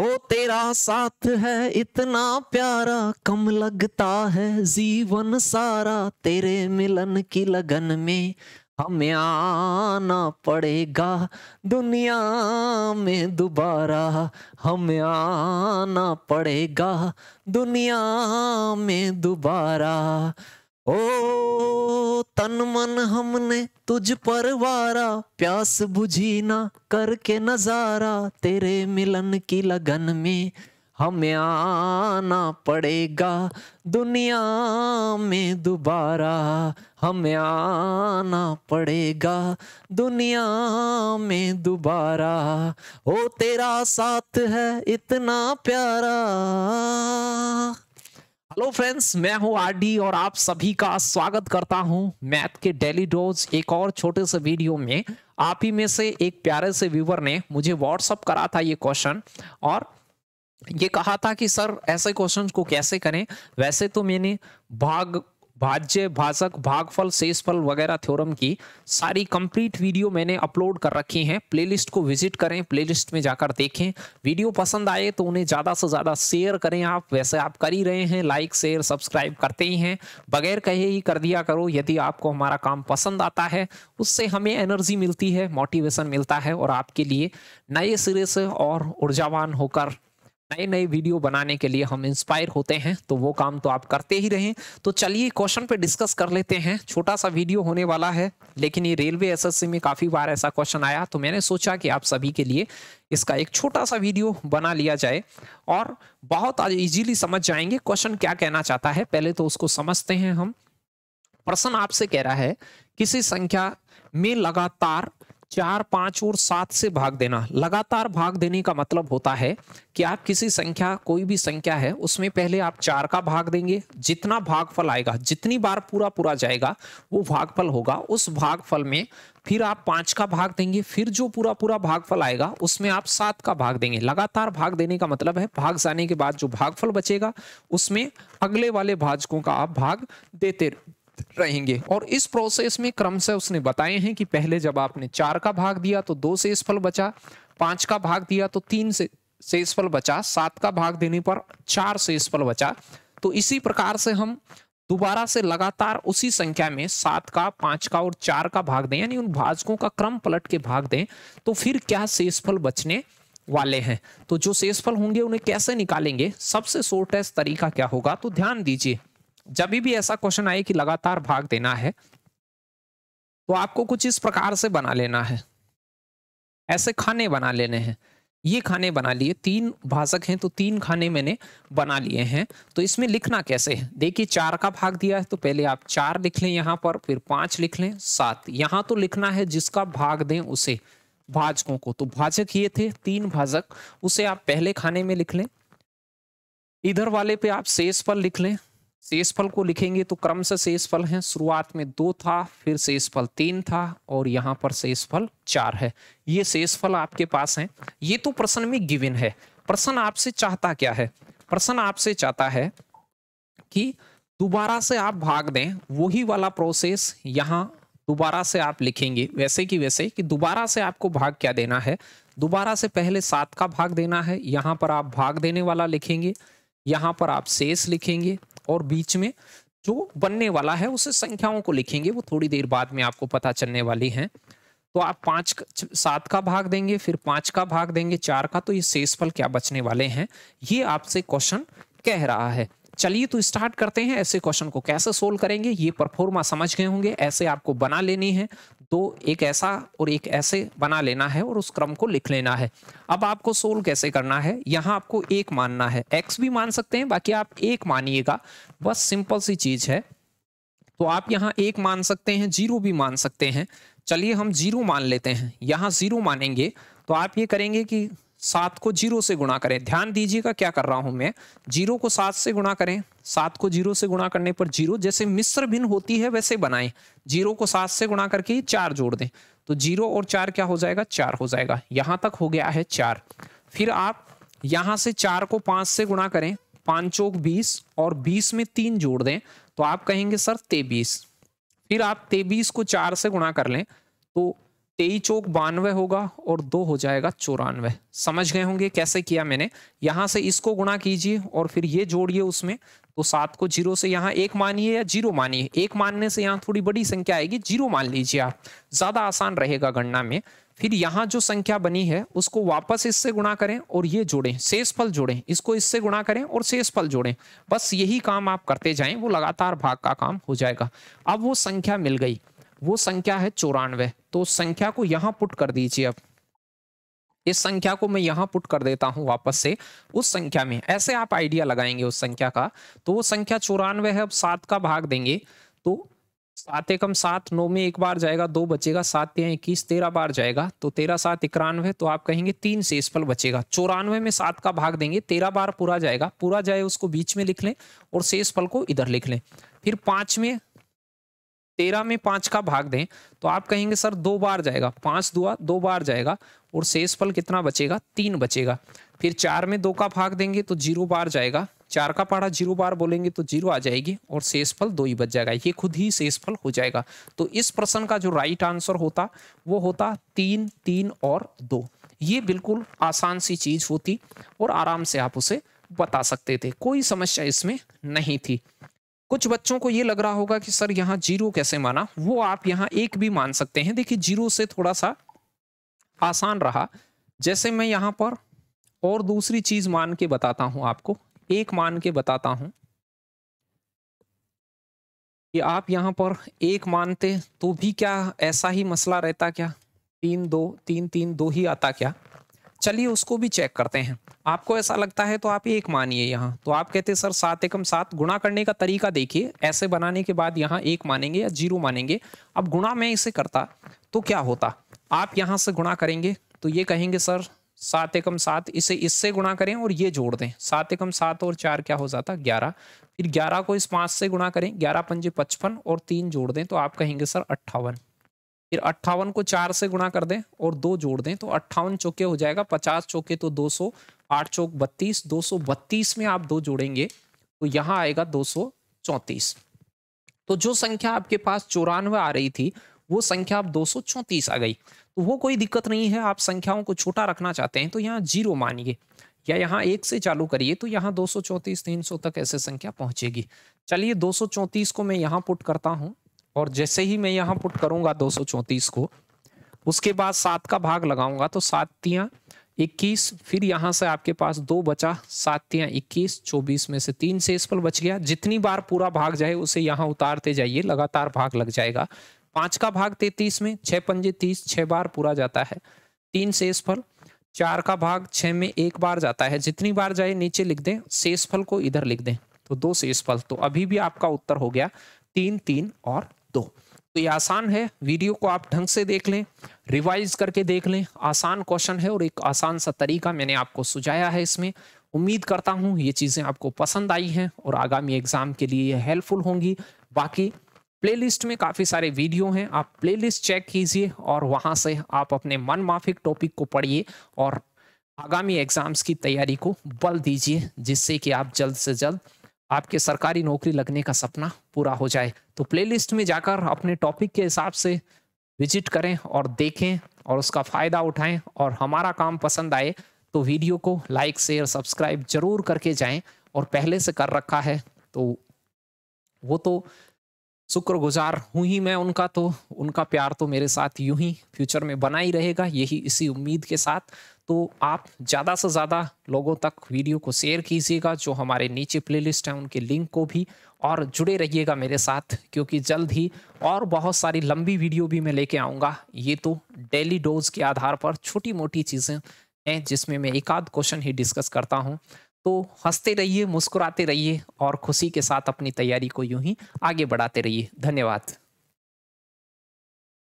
ओ तेरा साथ है इतना प्यारा कम लगता है जीवन सारा तेरे मिलन की लगन में हमें आना पड़ेगा दुनिया में दोबारा हमें आना पड़ेगा दुनिया में दोबारा ओ तन मन हमने तुझ पर वारा प्यास बुझी ना करके नजारा तेरे मिलन की लगन में हमें आना पड़ेगा दुनिया में दोबारा हमें आना पड़ेगा दुनिया में दोबारा ओ तेरा साथ है इतना प्यारा हेलो फ्रेंड्स मैं हूं आरडी और आप सभी का स्वागत करता हूं मैथ के डेली डोज एक और छोटे से वीडियो में आप ही में से एक प्यारे से व्यूवर ने मुझे व्हाट्सअप करा था ये क्वेश्चन और ये कहा था कि सर ऐसे क्वेश्चन को कैसे करें वैसे तो मैंने भाग भाज्य भाषक भागफल शेषफल वगैरह थ्योरम की सारी कंप्लीट वीडियो मैंने अपलोड कर रखी हैं प्लेलिस्ट को विजिट करें प्लेलिस्ट में जाकर देखें वीडियो पसंद आए तो उन्हें ज़्यादा से ज़्यादा शेयर करें आप वैसे आप कर ही रहे हैं लाइक शेयर सब्सक्राइब करते ही हैं बगैर कहे ही कर दिया करो यदि आपको हमारा काम पसंद आता है उससे हमें एनर्जी मिलती है मोटिवेशन मिलता है और आपके लिए नए सिरे से और ऊर्जावान होकर नए नए वीडियो बनाने के लिए हम इंस्पायर होते हैं तो वो काम तो आप करते ही रहें तो चलिए क्वेश्चन पे डिस्कस कर लेते हैं छोटा सा वीडियो होने वाला है लेकिन ये रेलवे एसएससी में काफ़ी बार ऐसा क्वेश्चन आया तो मैंने सोचा कि आप सभी के लिए इसका एक छोटा सा वीडियो बना लिया जाए और बहुत ईजीली समझ जाएंगे क्वेश्चन क्या कहना चाहता है पहले तो उसको समझते हैं हम प्रश्न आपसे कह रहा है किसी संख्या में लगातार चार पांच और सात से भाग देना लगातार भाग देने का मतलब होता है कि आप किसी संख्या कोई भी संख्या है उसमें पहले आप चार का भाग देंगे जितना भागफल आएगा जितनी बार पूरा पूरा जाएगा वो भागफल होगा उस भागफल में फिर आप पांच का भाग देंगे फिर जो पूरा पूरा भागफल आएगा उसमें आप सात का भाग देंगे लगातार भाग देने का मतलब है भाग जाने के बाद जो भागफल बचेगा उसमें अगले वाले भाजकों का आप भाग देते रहेंगे और इस प्रोसेस में क्रम से उसने बताए हैं कि पहले जब आपने चार का भाग दिया तो दो से फल बचा पांच का भाग दिया तो तीन से फल बचा सात का भाग देने पर चार फल बचा तो इसी प्रकार से हम दोबारा से लगातार उसी संख्या में सात का पांच का और चार का भाग दें यानी उन भाजकों का क्रम पलट के भाग दें तो फिर क्या शेषफल बचने वाले हैं तो जो शेषफल होंगे उन्हें कैसे निकालेंगे सबसे शोर्टेस्ट तरीका क्या होगा तो ध्यान दीजिए जब भी ऐसा क्वेश्चन आए कि लगातार भाग देना है तो आपको कुछ इस प्रकार से बना लेना है ऐसे खाने बना लेने हैं ये खाने बना लिए तीन भाषक हैं तो तीन खाने मैंने बना लिए हैं तो इसमें लिखना कैसे है देखिए चार का भाग दिया है तो पहले आप चार लिख लें यहाँ पर फिर पांच लिख लें सात यहाँ तो लिखना है जिसका भाग दें उसे भाजकों को तो भाजक ये थे तीन भाजक उसे आप पहले खाने में लिख लें इधर वाले पे आप शेष पर लिख लें शेषफल को लिखेंगे तो क्रम से शेषफल है शुरुआत में दो था फिर शेषफल तीन था और यहाँ पर शेषफल चार है ये शेषफल आपके पास है ये तो प्रश्न में गिवन है प्रश्न आपसे चाहता क्या है प्रश्न आपसे चाहता है कि दोबारा से आप भाग दें वही वाला प्रोसेस यहाँ दोबारा से आप लिखेंगे वैसे कि वैसे कि दोबारा से आपको भाग क्या देना है दोबारा से पहले सात का भाग देना है यहाँ पर आप भाग देने वाला लिखेंगे यहाँ पर आप शेष लिखेंगे और बीच में जो बनने वाला है उसे संख्याओं को लिखेंगे वो थोड़ी देर बाद में आपको पता चलने वाली है तो आप पांच सात का भाग देंगे फिर पांच का भाग देंगे चार का तो ये शेषफल क्या बचने वाले हैं ये आपसे क्वेश्चन कह रहा है चलिए तो स्टार्ट करते हैं ऐसे क्वेश्चन को कैसे सोल्व करेंगे ये परफॉर्मा समझ गए होंगे ऐसे आपको बना लेनी है तो एक ऐसा और एक ऐसे बना लेना है और उस क्रम को लिख लेना है अब आपको सोल्व कैसे करना है यहाँ आपको एक मानना है एक्स भी मान सकते हैं बाकी आप एक मानिएगा बस सिंपल सी चीज है तो आप यहाँ एक मान सकते हैं जीरो भी मान सकते हैं चलिए हम जीरो मान लेते हैं यहाँ जीरो मानेंगे तो आप ये करेंगे कि सात को जीरो से गुणा करें ध्यान दीजिएगा क्या कर रहा हूं मैं जीरो को सात से गुणा करें सात को जीरो से गुणा करने पर जीरो जैसे मिश्र भिन्न होती है वैसे बनाएं जीरो को सात से गुणा करके चार जोड़ दें तो जीरो और चार क्या हो जाएगा चार हो जाएगा यहां तक हो गया है चार फिर आप यहां से चार को पांच से गुणा करें पांचों बीस और बीस में तीन जोड़ दें तो आप कहेंगे सर तेबीस फिर आप तेबीस को चार से गुणा कर लें तो तेई चौक बानवे होगा और दो हो जाएगा चौरानवे समझ गए होंगे कैसे किया मैंने यहाँ से इसको गुणा कीजिए और फिर ये जोड़िए उसमें तो सात को जीरो से यहाँ एक मानिए या जीरो मानिए एक मानने से यहाँ थोड़ी बड़ी संख्या आएगी जीरो मान लीजिए आप ज़्यादा आसान रहेगा गणना में फिर यहाँ जो संख्या बनी है उसको वापस इससे गुणा करें और ये जोड़ें शेष फल जोड़ें इसको इससे गुणा करें और शेष फल जोड़ें बस यही काम आप करते जाएं वो लगातार भाग का काम हो जाएगा अब वो संख्या मिल गई वो संख्या है चौरानवे तो संख्या को यहाँ पुट कर दीजिए अब इस संख्या को मैं यहाँ पुट कर देता हूं वापस से उस संख्या में ऐसे आप आइडिया लगाएंगे उस संख्या का तो वो संख्या चौरानवे है अब सात का भाग देंगे तो सात एकम सात नौ में एक बार जाएगा दो बचेगा सात या इक्कीस तेरह बार जाएगा तो तेरह सात इक्यानवे तो आप कहेंगे तीन शेष फल बचेगा चौरानवे में सात का भाग देंगे तेरह बार पूरा जाएगा पूरा जाए उसको बीच में लिख लें और शेष फल को इधर लिख लें फिर पांच में तेरह में पांच का भाग दें तो आप कहेंगे सर दो बार जाएगा पांच दुआ दो बार जाएगा और शेषफल कितना बचेगा तीन बचेगा फिर चार में दो का भाग देंगे तो जीरो बार जाएगा चार का पाड़ा जीरो बार बोलेंगे तो जीरो आ जाएगी और शेषफल दो ही बच जाएगा ये खुद ही शेषफल हो जाएगा तो इस प्रश्न का जो राइट आंसर होता वो होता तीन तीन और दो ये बिल्कुल आसान सी चीज होती और आराम से आप उसे बता सकते थे कोई समस्या इसमें नहीं थी कुछ बच्चों को ये लग रहा होगा कि सर यहाँ जीरो कैसे माना वो आप यहाँ एक भी मान सकते हैं देखिए जीरो से थोड़ा सा आसान रहा जैसे मैं यहाँ पर और दूसरी चीज मान के बताता हूँ आपको एक मान के बताता हूँ कि आप यहाँ पर एक मानते तो भी क्या ऐसा ही मसला रहता क्या तीन दो तीन तीन दो ही आता क्या चलिए उसको भी चेक करते हैं आपको ऐसा लगता है तो आप एक मानिए यहाँ तो आप कहते हैं सर सात एकम सात गुणा करने का तरीका देखिए ऐसे बनाने के बाद यहाँ एक मानेंगे या जीरो मानेंगे अब गुणा मैं इसे करता तो क्या होता आप यहाँ से गुणा करेंगे तो ये कहेंगे सर सात एकम सात इसे इससे गुणा करें और ये जोड़ दें सात एकम सात और चार क्या हो जाता ग्यारह फिर ग्यारह को इस पाँच से गुणा करें ग्यारह पंजे पचपन और तीन जोड़ दें तो आप कहेंगे सर अट्ठावन फिर अट्ठावन को चार से गुणा कर दें और दो जोड़ दें तो अट्ठावन चौके हो जाएगा पचास चौके तो दो सौ आठ चौक बत्तीस दो सौ बत्तीस में आप दो जोड़ेंगे तो यहाँ आएगा दो सौ चौंतीस तो जो संख्या आपके पास चौरानवे आ रही थी वो संख्या आप दो सौ चौंतीस आ गई तो वो कोई दिक्कत नहीं है आप संख्याओं को छोटा रखना चाहते हैं तो यहाँ जीरो मानिए या यहाँ एक से चालू करिए तो यहाँ दो सौ चौंतीस तीन सौ तक ऐसे संख्या पहुंचेगी चलिए दो सौ चौंतीस को मैं यहाँ पुट करता हूँ और जैसे ही मैं यहाँ पुट करूंगा दो को उसके बाद सात का भाग लगाऊंगा तो सातियाँ इक्कीस फिर यहाँ से आपके पास दो बचा सातियाँ इक्कीस चौबीस में से तीन से इस पर बच गया जितनी बार पूरा भाग जाए उसे यहाँ उतारते जाइए लगातार भाग लग जाएगा पाँच का भाग तैतीस में छः पंजे तीस छः बार पूरा जाता है तीन शेष फल चार का भाग छः में एक बार जाता है जितनी बार जाए नीचे लिख दें शेष फल को इधर लिख दें तो दो शेष फल तो अभी भी आपका उत्तर हो गया तीन तीन और दो तो ये आसान है वीडियो को आप ढंग से देख लें रिवाइज करके देख लें आसान क्वेश्चन है और एक आसान सा तरीका मैंने आपको सुझाया है इसमें उम्मीद करता हूँ ये चीज़ें आपको पसंद आई हैं और आगामी एग्ज़ाम के लिए ये हेल्पफुल होंगी बाकी प्लेलिस्ट में काफ़ी सारे वीडियो हैं आप प्लेलिस्ट चेक कीजिए और वहाँ से आप अपने मन माफिक टॉपिक को पढ़िए और आगामी एग्ज़ाम्स की तैयारी को बल दीजिए जिससे कि आप जल्द से जल्द आपके सरकारी नौकरी लगने का सपना पूरा हो जाए तो प्लेलिस्ट में जाकर अपने टॉपिक के हिसाब से विजिट करें और देखें और उसका फ़ायदा उठाएं और हमारा काम पसंद आए तो वीडियो को लाइक शेयर सब्सक्राइब जरूर करके जाएं और पहले से कर रखा है तो वो तो शुक्रगुजार हूँ ही मैं उनका तो उनका प्यार तो मेरे साथ यूं ही फ्यूचर में बना ही रहेगा यही इसी उम्मीद के साथ तो आप ज़्यादा से ज़्यादा लोगों तक वीडियो को शेयर कीजिएगा जो हमारे नीचे प्लेलिस्ट हैं उनके लिंक को भी और जुड़े रहिएगा मेरे साथ क्योंकि जल्द ही और बहुत सारी लंबी वीडियो भी मैं लेके आऊँगा ये तो डेली डोज के आधार पर छोटी मोटी चीज़ें हैं जिसमें मैं एक आध क्वेश्चन ही डिस्कस करता हूँ तो हंसते रहिए मुस्कुराते रहिए और खुशी के साथ अपनी तैयारी को यूं ही आगे बढ़ाते रहिए धन्यवाद